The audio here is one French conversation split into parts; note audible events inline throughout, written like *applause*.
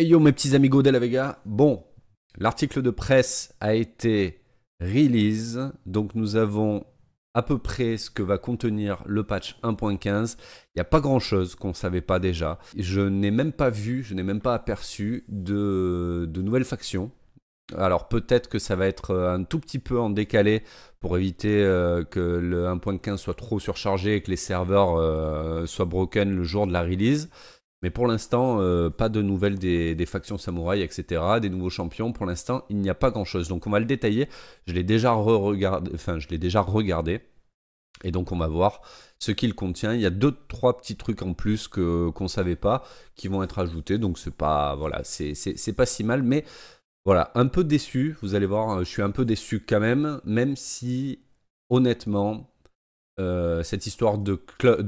Et yo mes petits amigos de la Vega, bon, l'article de presse a été release, donc nous avons à peu près ce que va contenir le patch 1.15. Il n'y a pas grand chose qu'on ne savait pas déjà. Je n'ai même pas vu, je n'ai même pas aperçu de, nouvelles factions. Alors peut-être que ça va être euh, un tout petit peu en décalé pour éviter euh, que le 1.15 soit trop surchargé et que les serveurs euh, soient broken le jour de la release. Mais pour l'instant, euh, pas de nouvelles des, factions samouraï, etc. Des nouveaux champions. Pour l'instant, il n'y a pas grand-chose. Donc on va le détailler. Je l'ai déjà regardé. Enfin, déjà regardé. Et donc on va voir ce qu'il contient. Il y a deux, trois petits trucs en plus que qu'on savait pas qui vont être ajoutés. Donc c'est pas voilà, c'est pas si mal. Mais voilà, un peu déçu. Vous allez voir, euh, je suis un peu déçu quand même, même si honnêtement, euh, cette histoire de,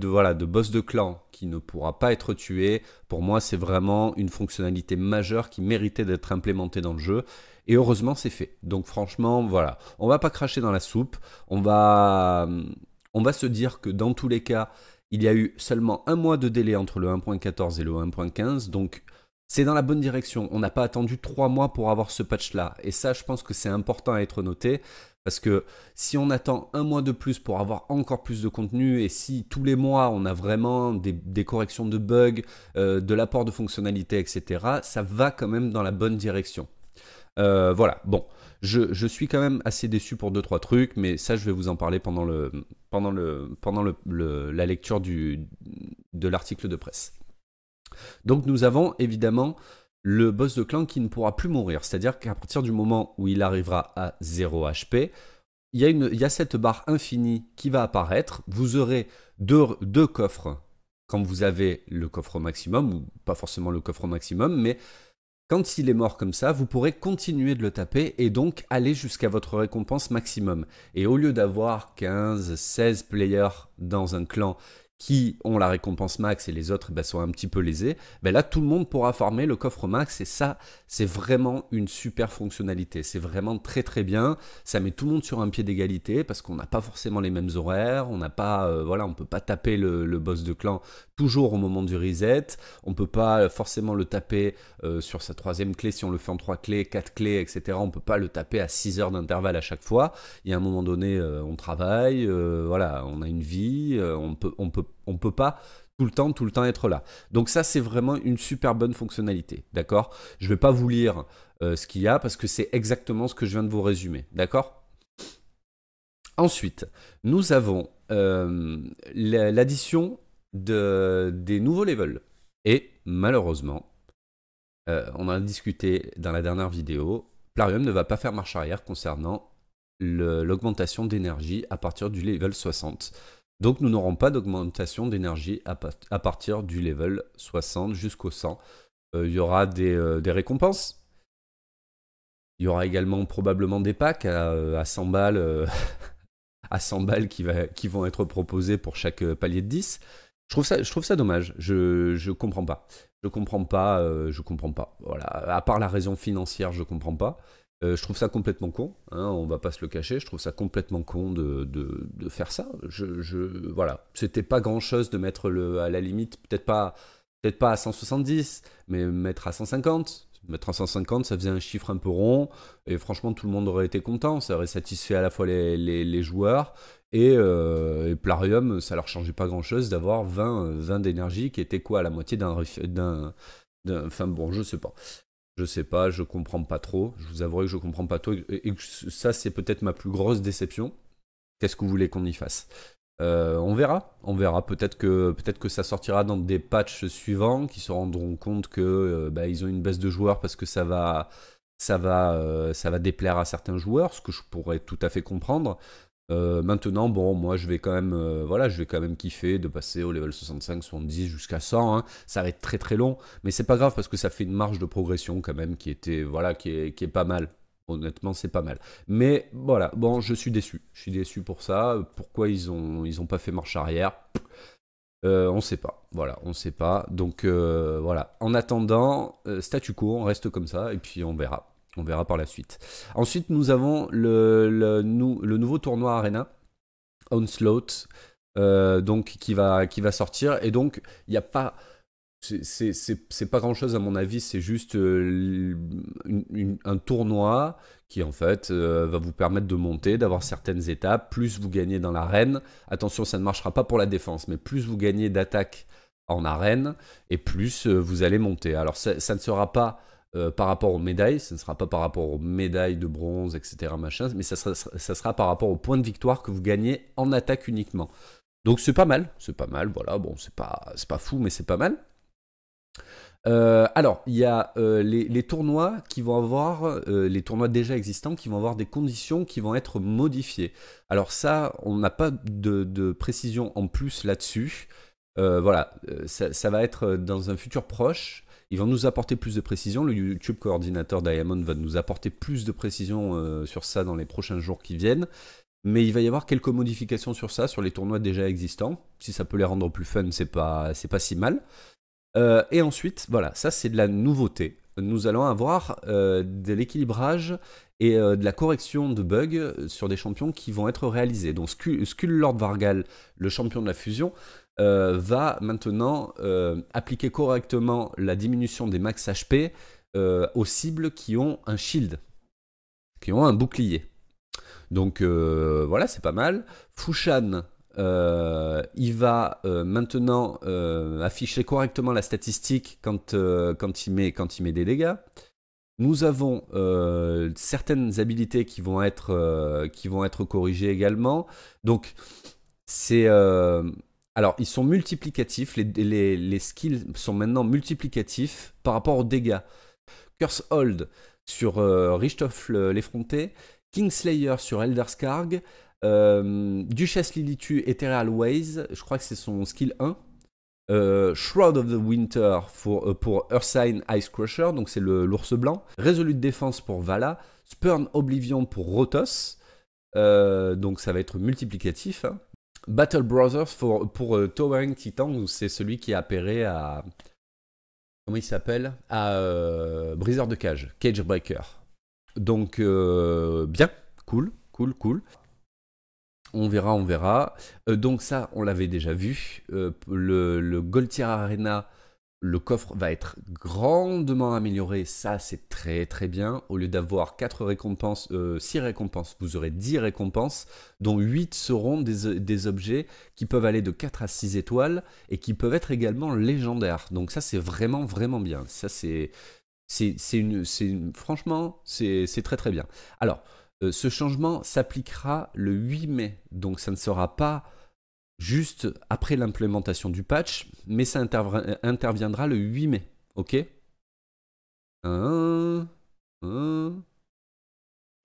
voilà, de boss de clan qui ne pourra pas être tué, pour moi, c'est vraiment une fonctionnalité majeure qui méritait d'être implémentée dans le jeu. Et heureusement, c'est fait. Donc franchement, voilà. On va pas cracher dans la soupe. On va, euh, on va se dire que dans tous les cas, il y a eu seulement un mois de délai entre le 1.14 et le 1.15. Donc c'est dans la bonne direction. On n'a pas attendu trois mois pour avoir ce patch-là. Et ça, je pense que c'est important à être noté. Parce que si on attend un mois de plus pour avoir encore plus de contenu, et si tous les mois on a vraiment des, corrections de bugs, euh, de l'apport de fonctionnalités, etc., ça va quand même dans la bonne direction. Euh, voilà, bon, je, suis quand même assez déçu pour deux, trois trucs, mais ça je vais vous en parler pendant, le, pendant, le, pendant la lecture de l'article de presse. Donc nous avons évidemment le boss de clan qui ne pourra plus mourir. C'est-à-dire qu'à partir du moment où il arrivera à 0 HP, il y, a cette barre infinie qui va apparaître. Vous aurez deux, deux coffres quand vous avez le coffre maximum, ou pas forcément le coffre maximum, mais quand il est mort comme ça, vous pourrez continuer de le taper et donc aller jusqu'à votre récompense maximum. Et au lieu d'avoir 15, 16 players dans un clan qui ont la récompense max et les autres ben, sont un petit peu lésés, ben là tout le monde pourra former le coffre max et ça c'est vraiment une super fonctionnalité, c'est vraiment très très bien, ça met tout le monde sur un pied d'égalité parce qu'on n'a pas forcément les mêmes horaires, on n'a pas euh, voilà on peut pas taper le, boss de clan toujours au moment du reset, on peut pas euh, forcément le taper euh, sur sa troisième clé si on le fait en trois clés, quatre clés etc, on peut pas le taper à 6 heures d'intervalle à chaque fois, il y a un moment donné on travaille, voilà on a une vie, on peut on peut on ne peut pas tout le temps, tout le temps être là. Donc ça, c'est vraiment une super bonne fonctionnalité, d'accord Je ne vais pas vous lire euh, ce qu'il y a parce que c'est exactement ce que je viens de vous résumer, d'accord Ensuite, nous avons euh, l'addition de, des nouveaux levels. Et malheureusement, euh, on en a discuté dans la dernière vidéo, Plarium ne va pas faire marche arrière concernant l'augmentation d'énergie à partir du level 60. Donc nous n'aurons pas d'augmentation d'énergie à, partir du level 60 jusqu'au 100. Euh, il y aura euh, des, récompenses. Il y aura également probablement des packs à, 100 euh, balles, *laughs* à balles qui, vont être proposés pour chaque palier de 10. Je trouve ça, je trouve ça dommage. Je, je comprends pas. Je comprends pas. je comprends pas. Voilà. À part la raison financière, je comprends pas. Euh, je trouve ça complètement con, on hein, on va pas se le cacher, je trouve ça complètement con de, faire ça. Je, voilà, c'était pas grand chose de mettre le, à la limite, peut-être pas, peut pas à 170, mais mettre à 150. Mettre à 150, ça faisait un chiffre un peu rond, et franchement, tout le monde aurait été content, ça aurait satisfait à la fois les, joueurs, euh, et, Plarium, ça leur changeait pas grand chose d'avoir 20, 20 d'énergie qui était quoi à la moitié d'un. Enfin bon, je sais pas je sais pas, je comprends pas trop. Je vous avouerai que je comprends pas trop. Et, que ça, c'est peut-être ma plus grosse déception. Qu'est-ce que vous voulez qu'on y fasse euh, On verra. On verra. Peut-être que, peut que ça sortira dans des patchs suivants qui se rendront compte que euh, bah, ils ont une baisse de joueurs parce que ça va, ça, va, euh, ça va déplaire à certains joueurs, ce que je pourrais tout à fait comprendre. Euh, maintenant, bon, moi je vais quand même, euh, voilà, je vais quand même kiffer de passer au level 65, 70 jusqu'à 100. Hein. Ça va être très très long, mais c'est pas grave parce que ça fait une marge de progression quand même qui était, voilà, qui est, qui est pas mal. Honnêtement, c'est pas mal. Mais voilà, bon, je suis déçu. Je suis déçu pour ça. Pourquoi ils ont, ils ont pas fait marche arrière euh, On sait pas. Voilà, on sait pas. Donc voilà. En attendant, statu quo, on reste comme ça et puis on verra. On verra par la suite. Ensuite, nous avons le, nouveau tournoi Arena, Onslaught, euh, donc, qui, va, qui va sortir. Et donc, il n'y a pas. C'est pas grand chose à mon avis, c'est juste euh, un tournoi qui en fait euh, va vous permettre de monter, d'avoir certaines étapes. Plus vous gagnez dans l'arène, attention, ça ne marchera pas pour la défense, mais plus vous gagnez d'attaque en arène, et plus vous allez monter. Alors ça ne sera pas euh, par rapport aux médailles, ce ne sera pas par rapport aux médailles de bronze, etc. mais ça sera, par rapport aux points de victoire que vous gagnez en attaque uniquement. Donc c'est pas mal, c'est pas mal, voilà, bon, c'est pas, pas fou, mais c'est pas mal. Euh, alors, il y a euh, les, tournois qui vont avoir, les tournois déjà existants qui vont avoir des conditions qui vont être modifiées. Alors ça, on n'a pas de, précision en plus là-dessus. voilà, ça, va être dans un futur proche. Ils vont nous apporter plus de précision. Le YouTube coordinateur Diamond va nous apporter plus de précision euh, sur ça dans les prochains jours qui viennent. Mais il va y avoir quelques modifications sur ça, sur les tournois déjà existants. Si ça peut les rendre plus fun, c'est pas, pas si mal. Euh, et ensuite, voilà, ça c'est de la nouveauté. Nous allons avoir euh, de l'équilibrage et de la correction de bugs sur des champions qui vont être réalisés. Donc Skull Lord Vargal, le champion de la fusion, euh, va maintenant euh, appliquer correctement la diminution des max HP euh, aux cibles qui ont un shield, qui ont un bouclier. Donc voilà, c'est pas mal. Fushan, il va maintenant afficher correctement la statistique quand, quand, il met, quand il met des dégâts. Nous avons certaines habilités qui vont être, qui vont être corrigées également. Donc, c'est alors, ils sont multiplicatifs, les, skills sont maintenant multiplicatifs par rapport aux dégâts. Curse Hold sur euh, l'effronté, Kingslayer sur Elderskarg, euh, Duchesse Lilitu Ethereal Ways, je crois que c'est son skill 1. Euh, Shroud of the Winter euh, pour, Ursine Ice Crusher, donc c'est l'ours blanc. Resolute Défense pour Vala. Spurn Oblivion pour Rotos, euh, donc ça va être multiplicatif. Hein. Battle Brothers pour euh, Towering Titan, c'est celui qui a appairé à. Comment il s'appelle À euh, Briseur de Cage, Cage Breaker. Donc, euh, bien, cool, cool, cool. On verra, on verra. Euh, donc, ça, on l'avait déjà vu. le, le Arena le coffre va être grandement amélioré, ça c'est très très bien. Au lieu d'avoir 4 récompenses, euh, six 6 récompenses, vous aurez 10 récompenses, dont 8 seront des, objets qui peuvent aller de 4 à 6 étoiles et qui peuvent être également légendaires. Donc ça c'est vraiment vraiment bien. Ça c'est... c'est une, franchement, c'est très très bien. Alors, euh, ce changement s'appliquera le 8 mai, donc ça ne sera pas juste après l'implémentation du patch, mais ça interviendra le 8 mai, ok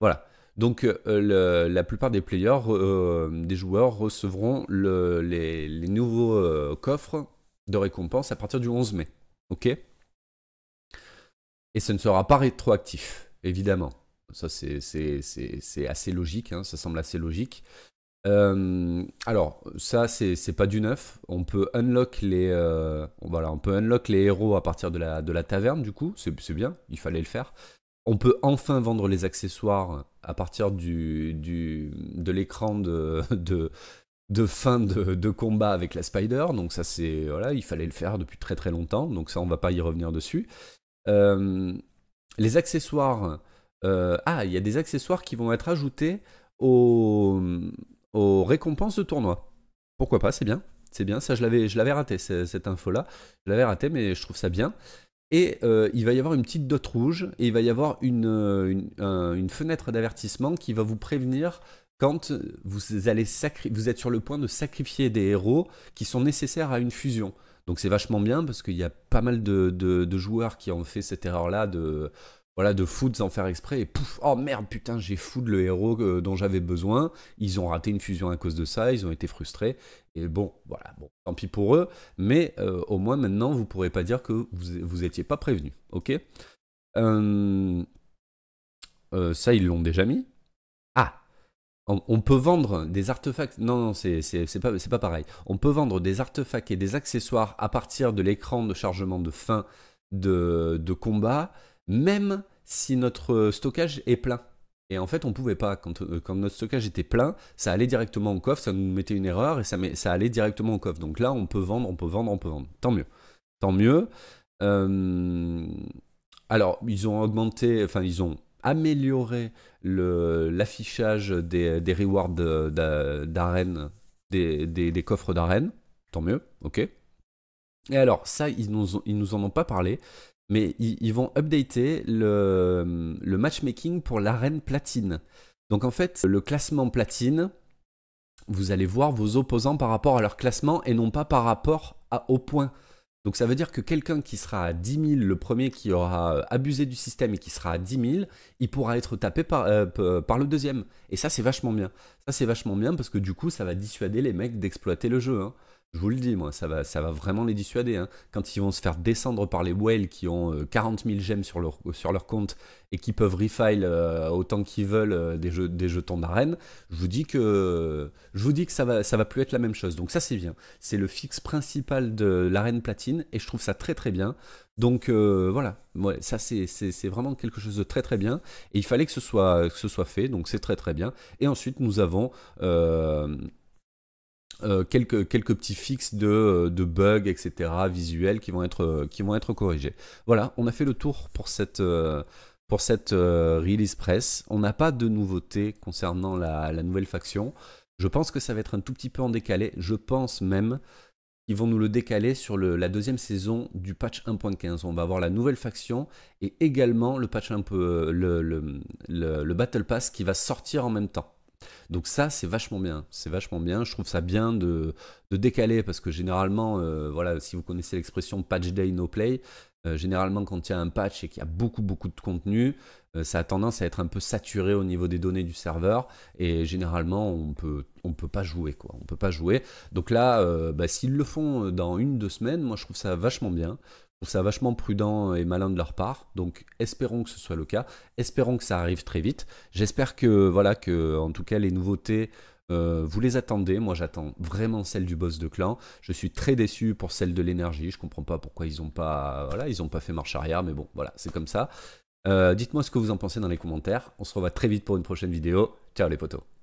Voilà. Donc euh, le, la plupart des players, euh, des joueurs recevront le, les, nouveaux euh, coffres de récompense à partir du 11 mai, ok Et ce ne sera pas rétroactif, évidemment. Ça c'est assez logique, hein. ça semble assez logique. Euh, alors, ça, c'est pas du neuf. On peut unlock les, euh, voilà, unlock les héros à partir de la, de la taverne, du coup. C'est bien, il fallait le faire. On peut enfin vendre les accessoires à partir du, du de l'écran de, *laughs* de, fin de, combat avec la Spider. Donc, ça, c'est. Voilà, il fallait le faire depuis très très longtemps. Donc, ça, on va pas y revenir dessus. Euh, les accessoires. ah, il y a des accessoires qui vont être ajoutés au aux récompenses de tournoi. Pourquoi pas, c'est bien. C'est bien, ça je l'avais, je l'avais raté, cette info-là. Je l'avais raté, mais je trouve ça bien. Et euh, il va y avoir une petite dot rouge, et il va y avoir une, euh, une, fenêtre d'avertissement qui va vous prévenir quand vous, allez vous êtes sur le point de sacrifier des héros qui sont nécessaires à une fusion. Donc c'est vachement bien parce qu'il y a pas mal de, de, de, joueurs qui ont fait cette erreur-là de voilà, de food sans faire exprès, et pouf, oh merde, putain, j'ai food le héros euh, dont j'avais besoin. Ils ont raté une fusion à cause de ça, ils ont été frustrés. Et bon, voilà, bon, tant pis pour eux, mais euh, au moins maintenant, vous pourrez pas dire que vous, étiez pas prévenu, ok euh, Ça, ils l'ont déjà mis. Ah on, peut vendre des artefacts. Non, non, c'est pas, pas pareil. On peut vendre des artefacts et des accessoires à partir de l'écran de chargement de fin de, de combat même si notre stockage est plein. Et en fait, on pouvait pas. Euh, quand, notre stockage était plein, ça allait directement au coffre, ça nous mettait une erreur et ça, ça allait directement au coffre. Donc là, on peut vendre, on peut vendre, on peut vendre. Tant mieux. Tant mieux. Euh, alors, ils ont augmenté, enfin, ils ont amélioré l'affichage des, rewards d'arène, des, coffres d'arène. Tant mieux, ok. Et alors, ça, ils nous, ils nous en ont pas parlé, mais ils, vont updater le, matchmaking pour l'arène platine. Donc en fait, le classement platine, vous allez voir vos opposants par rapport à leur classement et non pas par rapport à, au point. Donc ça veut dire que quelqu'un qui sera à 10 000, le premier qui aura euh, abusé du système et qui sera à 10 000, il pourra être tapé euh, euh, par, le deuxième. Et ça c'est vachement bien. Ça c'est vachement bien parce que du coup ça va dissuader les mecs d'exploiter le jeu. Hein. Je vous le dis, moi, ça va, ça va vraiment les dissuader. Hein. Quand ils vont se faire descendre par les whales qui ont 40 euh, 000 gemmes sur leur, sur leur compte et qui peuvent refile euh, autant qu'ils veulent euh, des, des jetons d'arène, je vous dis que, je vous dis que ça, va, ça va plus être la même chose. Donc ça, c'est bien. C'est le fixe principal de l'arène platine et je trouve ça très très bien. Donc voilà, ça c'est vraiment quelque chose de très très bien. Et il fallait que ce soit, que ce soit fait, donc c'est très très bien. Et ensuite, nous avons... Euh, quelques, quelques petits fixes de, euh, bugs, etc., visuels qui vont, être, euh, qui vont être corrigés. Voilà, on a fait le tour pour cette, pour cette release press. On n'a pas de nouveautés concernant la, nouvelle faction. Je pense que ça va être un tout petit peu en décalé. Je pense même qu'ils vont nous le décaler sur la deuxième saison du patch 1.15. On va avoir la nouvelle faction et également le patch un peu le, le Battle Pass qui va sortir en même temps. Donc ça, c'est vachement bien. C'est vachement bien. Je trouve ça bien de, décaler parce que généralement, euh, voilà, si vous connaissez l'expression patch day no play, euh, généralement quand il y a un patch et qu'il y a beaucoup beaucoup de contenu, euh, ça a tendance à être un peu saturé au niveau des données du serveur et généralement on peut on peut pas jouer quoi. On peut pas jouer. Donc là, bah, s'ils le font dans une deux semaines, moi je trouve ça vachement bien trouve ça vachement prudent et malin de leur part. Donc espérons que ce soit le cas. Espérons que ça arrive très vite. J'espère que voilà que en tout cas les nouveautés euh, vous les attendez. Moi j'attends vraiment celle du boss de clan. Je suis très déçu pour celle de l'énergie. Je comprends pas pourquoi ils n'ont pas voilà ils ont pas fait marche arrière. Mais bon voilà c'est comme ça. Euh, dites-moi ce que vous en pensez dans les commentaires. On se revoit très vite pour une prochaine vidéo. Ciao les potos.